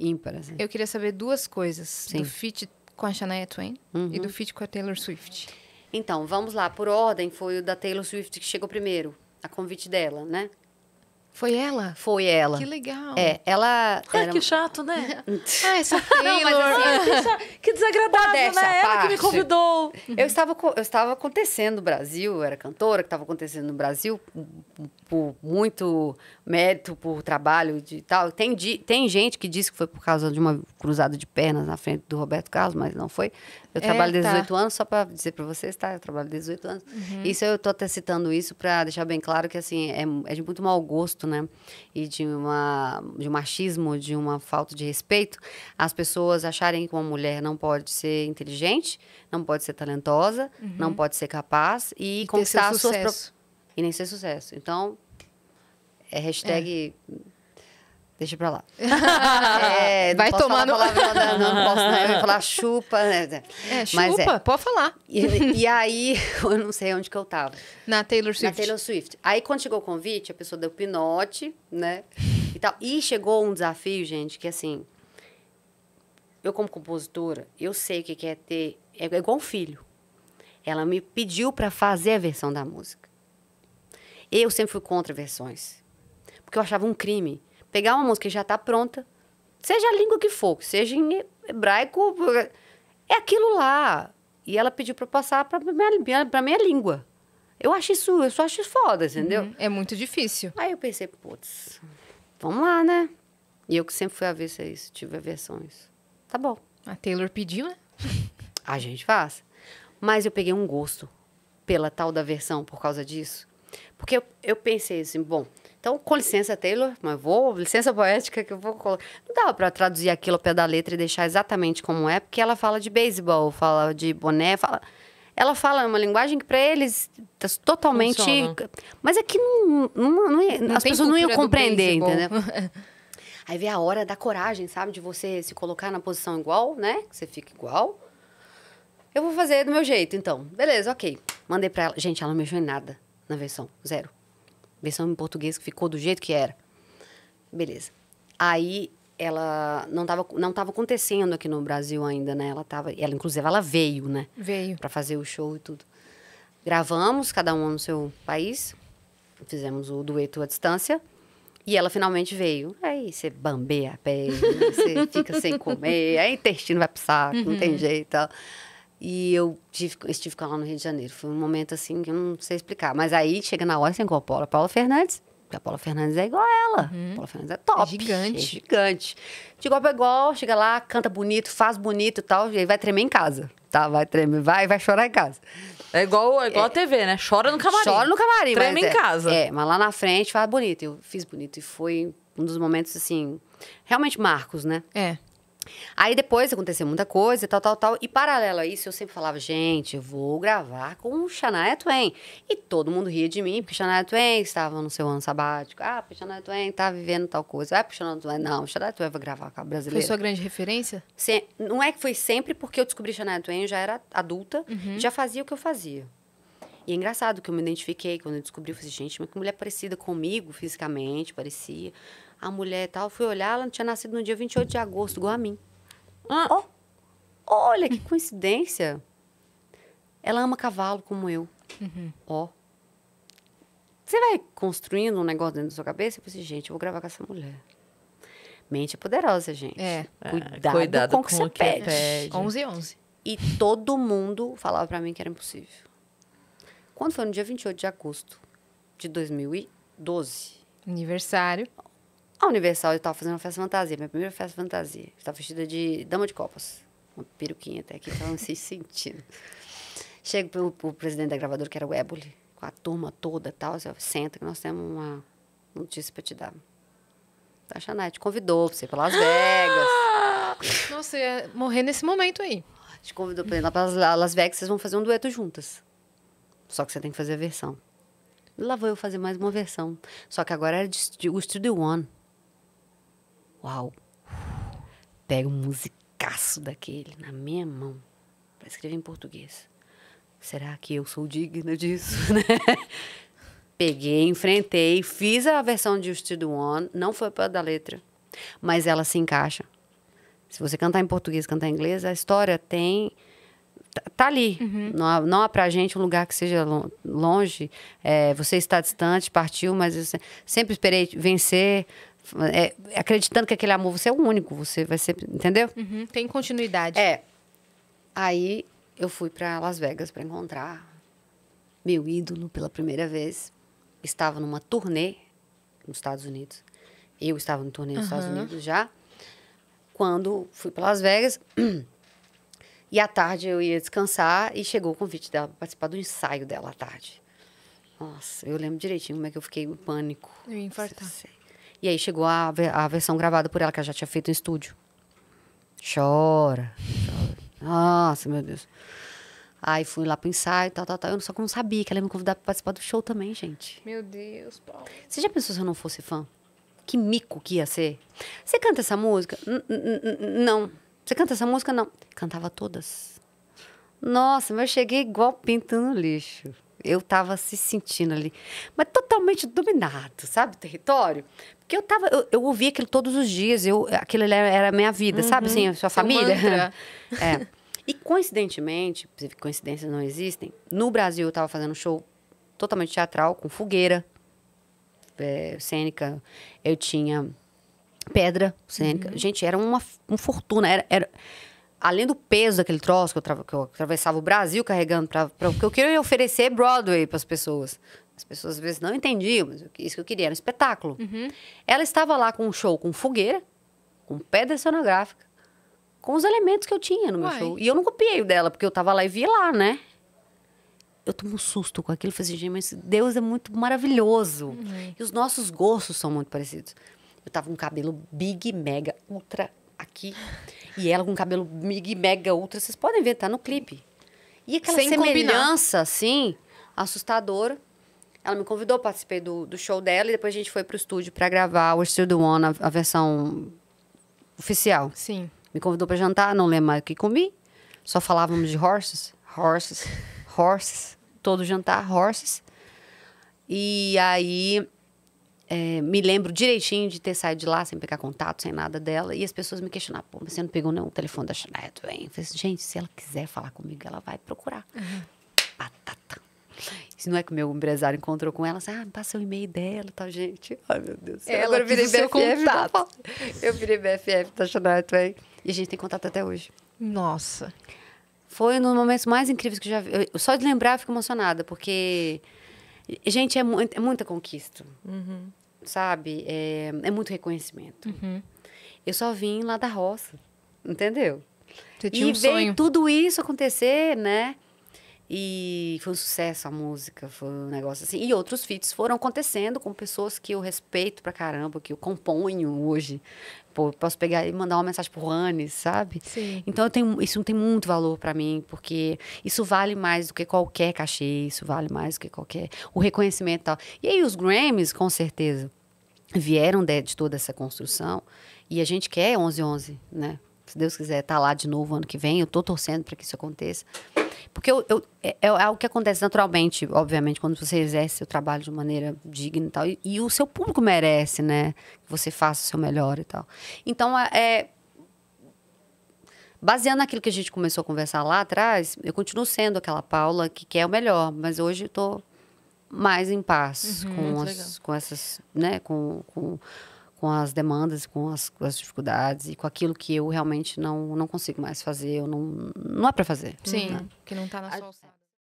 ímpar. Assim. Né? Eu queria saber duas coisas Sim. do feat com a Shania Twain uhum. e do uhum. feat com a Taylor Swift. Então, vamos lá. Por ordem, foi o da Taylor Swift que chegou primeiro, a convite dela, né? Foi ela? Foi ela. Que legal. É, ela. Ai, ah, era... que chato, né? Ai, essa Taylor. Mas, assim, que desagradável, né? Ela que me convidou. Eu estava, eu estava acontecendo no Brasil, eu era cantora que estava acontecendo no Brasil, por muito mérito, por trabalho e tal. Tem, tem gente que disse que foi por causa de uma cruzada de pernas na frente do Roberto Carlos, mas não foi. Eu trabalho é, 18 tá. anos, só para dizer para vocês, tá? Eu trabalho 18 anos. Uhum. Isso eu tô até citando isso para deixar bem claro que, assim, é, é, de muito mau gosto, né? E de, uma, de um machismo, de uma falta de respeito, as pessoas acharem que uma mulher não pode ser inteligente, não pode ser talentosa, uhum. não pode ser capaz e, e conquistar suas... Pro... E nem ser sucesso. Então, é hashtag... É Deixa pra lá. É, Vai tomando. não, não posso, não. falar chupa, né? É, Mas chupa, é. pode falar. E, e, aí, eu não sei onde que eu tava. Na Taylor Swift. Na Taylor Swift. Aí, quando chegou o convite, a pessoa deu pinote, né? E tal. E chegou um desafio, gente, que assim. Eu, como compositora, eu sei o que é ter. É igual um filho. Ela me pediu para fazer a versão da música. Eu sempre fui contra versões. Porque eu achava um crime pegar uma música que já está pronta, seja a língua que for, seja em hebraico, é aquilo lá. E ela pediu para passar para minha, minha língua. Eu acho isso, eu só acho isso foda, entendeu? Uhum. É muito difícil. Aí eu pensei, putz, vamos lá, né? E eu que sempre fui se é isso, tive aversões. Tá bom. A Taylor pediu, né? a gente faz. Mas eu peguei um gosto pela tal da versão por causa disso. Porque eu, eu pensei assim, bom, então, com licença, Taylor, mas vou, licença poética que eu vou colocar. Não dava para traduzir aquilo ao pé da letra e deixar exatamente como é, porque ela fala de beisebol, fala de boné, fala. Ela fala uma linguagem que para eles tá totalmente. Funciona. Mas é não, não, não, não as pessoas não iam compreender, entendeu? Aí vem a hora da coragem, sabe? De você se colocar na posição igual, né? Que você fica igual. Eu vou fazer do meu jeito, então. Beleza, ok. Mandei pra ela. Gente, ela não mexeu em nada na versão. Zero. Versão em português que ficou do jeito que era. Beleza. Aí ela não estava não tava acontecendo aqui no Brasil ainda, né? Ela tava, ela inclusive ela veio, né? Veio para fazer o show e tudo. Gravamos cada um no seu país. Fizemos o dueto à distância. E ela finalmente veio. Aí você bambeia a pele, você fica sem comer, aí o intestino vai pro saco, uhum. não tem uhum. jeito. Ela... E eu tive, estive com ela no Rio de Janeiro. Foi um momento assim que eu não sei explicar. Mas aí chega na hora, você encontra a Paula Fernandes. Porque a Paula Fernandes é igual a ela. Uhum. A Paula Fernandes é top. É gigante. É gigante. De igual pra igual, chega lá, canta bonito, faz bonito e tal. E aí vai tremer em casa. Tá? Vai tremer, vai, vai chorar em casa. É igual, é igual é, a TV, né? Chora no camarim. Chora no camarim, Treme em é, casa. É, mas lá na frente faz bonito. Eu fiz bonito. E foi um dos momentos, assim, realmente marcos, né? É. Aí depois aconteceu muita coisa, tal, tal, tal. E paralelo a isso, eu sempre falava, gente, eu vou gravar com Shania Twain. E todo mundo ria de mim, porque Shania Twain estava no seu ano sabático. Ah, porque Shania Twain está vivendo tal coisa. Ah, porque Shania Twain... Não, Shania Twain vai gravar com a brasileira. Foi sua grande referência? Não é que foi sempre, porque eu descobri Shania Twain, eu já era adulta, uhum. já fazia o que eu fazia. E é engraçado que eu me identifiquei quando eu descobri, eu falei, assim, gente, mas que mulher parecida comigo fisicamente, parecia. A mulher e tal, fui olhar, ela tinha nascido no dia 28 de agosto, igual a mim. Ah, oh, olha que coincidência. Ela ama cavalo como eu. Uhum. Ó. Você vai construindo um negócio dentro da sua cabeça e pensa, assim, gente, eu vou gravar com essa mulher. Mente é poderosa, gente. É. Cuidado, Cuidado com, com o que você pede. pede. 11 e 11. E todo mundo falava para mim que era impossível. Quando foi no dia 28 de agosto de 2012. Aniversário. A Universal, eu estava fazendo uma festa fantasia, minha primeira festa fantasia. Eu tava vestida de dama de copas. Uma peruquinha até aqui, tava sem sentindo. Chego pro, pro presidente da gravadora, que era o Éboli, com a turma toda e tal. Eu, senta, que nós temos uma notícia para te dar. A Xanai te convidou pra você ir pra Las Vegas. Você Nossa, ia morrer nesse momento aí. Te convidou pra ir lá pra Las Vegas, vocês vão fazer um dueto juntas. Só que você tem que fazer a versão. lá vou eu fazer mais uma versão. Só que agora era é de, o Studio One. Uau! Pega um musicaço daquele na minha mão para escrever em português. Será que eu sou digna disso, né? Peguei, enfrentei, fiz a versão de Studio One. Não foi para da letra, mas ela se encaixa. Se você cantar em português, cantar em inglês, a história tem Tá, tá ali. Uhum. Não, não há pra gente um lugar que seja longe. É, você está distante, partiu, mas sempre esperei vencer. É, acreditando que aquele amor, você é o único, você vai ser, entendeu? Uhum. tem continuidade. É. Aí eu fui para Las Vegas para encontrar meu ídolo pela primeira vez. Estava numa turnê nos Estados Unidos. Eu estava no turnê nos uhum. Estados Unidos já. Quando fui para Las Vegas, E à tarde eu ia descansar e chegou o convite dela para participar do ensaio dela à tarde. Nossa, eu lembro direitinho como é que eu fiquei em pânico. Eu ia infartar. E aí chegou a, a versão gravada por ela, que ela já tinha feito em estúdio. Chora, chora. Nossa, meu Deus. Aí fui lá pro ensaio, tal, tal, tal. Eu só que não sabia que ela ia me convidar pra participar do show também, gente. Meu Deus, Paulo. Você já pensou se eu não fosse fã? Que mico que ia ser? Você canta essa música? N -n -n não. Você canta essa música? Não. Cantava todas. Nossa, mas eu cheguei igual pintando lixo. Eu tava se sentindo ali, mas totalmente dominado, sabe, o território? Porque eu tava, eu, eu ouvia aquilo todos os dias, eu, aquilo era a minha vida, uhum. sabe, assim, a sua Seu família. é. E coincidentemente, coincidências não existem, no Brasil eu estava fazendo um show totalmente teatral, com fogueira, é, cênica. Eu tinha Pedra cênica. Uhum. Gente, era uma, uma fortuna. Era, era, além do peso daquele troço que eu, tra... que eu atravessava o Brasil carregando para o que eu queria oferecer Broadway para as pessoas. As pessoas às vezes não entendiam, mas isso que eu queria era um espetáculo. Uhum. Ela estava lá com um show com fogueira, com pedra cenográfica, com os elementos que eu tinha no meu Uai. show. E eu não copiei o dela, porque eu estava lá e vi lá, né? eu tomo um susto com aquilo. Eu falei assim, gente, mas Deus é muito maravilhoso. Uhum. E os nossos gostos são muito parecidos. Eu tava com cabelo big, mega, ultra aqui. E ela com cabelo big, mega, ultra. Vocês podem ver, tá no clipe. E aquela Sem semelhança, combinar. assim, assustadora. Ela me convidou, participei do, do show dela e depois a gente foi pro estúdio para gravar o Still the One, a, a versão oficial. Sim. Me convidou para jantar, não lembro mais o que comi. Só falávamos de horses, horses, horses. Todo jantar, horses. E aí é, me lembro direitinho de ter saído de lá sem pegar contato, sem nada dela. E as pessoas me questionavam, pô, mas você não pegou nenhum o telefone da Chanel? Eu falei assim, gente, se ela quiser falar comigo, ela vai procurar. Uhum. Batata. Se não é que o meu empresário encontrou com ela, assim, ah, me passa o e-mail dela, tá, gente? Ai, meu Deus. Ela Agora eu virei BFF. Contato. Eu virei BFF da Chanel Twain. E a gente tem contato até hoje. Nossa. Foi um dos momentos mais incríveis que eu já vi. Eu, só de lembrar, eu fico emocionada, porque... Gente, é, mu é muita conquista. Uhum sabe? É, é muito reconhecimento. Uhum. Eu só vim lá da roça, entendeu? Você tinha e um veio sonho. tudo isso acontecer, né? E foi um sucesso a música, foi um negócio assim. E outros feats foram acontecendo com pessoas que eu respeito pra caramba, que eu componho hoje. Pô, posso pegar e mandar uma mensagem pro Anis, sabe? Sim. Então eu tenho, isso não tem muito valor para mim, porque isso vale mais do que qualquer cachê, isso vale mais do que qualquer. o reconhecimento e tal. E aí os Grammys, com certeza, vieram de, de toda essa construção. E a gente quer 11-11, né? Se Deus quiser, tá lá de novo ano que vem. Eu tô torcendo para que isso aconteça. Porque eu, eu é, é, algo que acontece naturalmente, obviamente, quando você exerce seu trabalho de maneira digna e tal. E, e o seu público merece, né? Que você faça o seu melhor e tal. Então, é, baseando naquilo que a gente começou a conversar lá atrás, eu continuo sendo aquela Paula que quer o melhor, mas hoje estou mais em paz uhum, com, as, com essas, né, com, com, com as demandas, com as, com as dificuldades e com aquilo que eu realmente não, não consigo mais fazer, eu não, não é para fazer. Sim, né? que não está na sua alçada.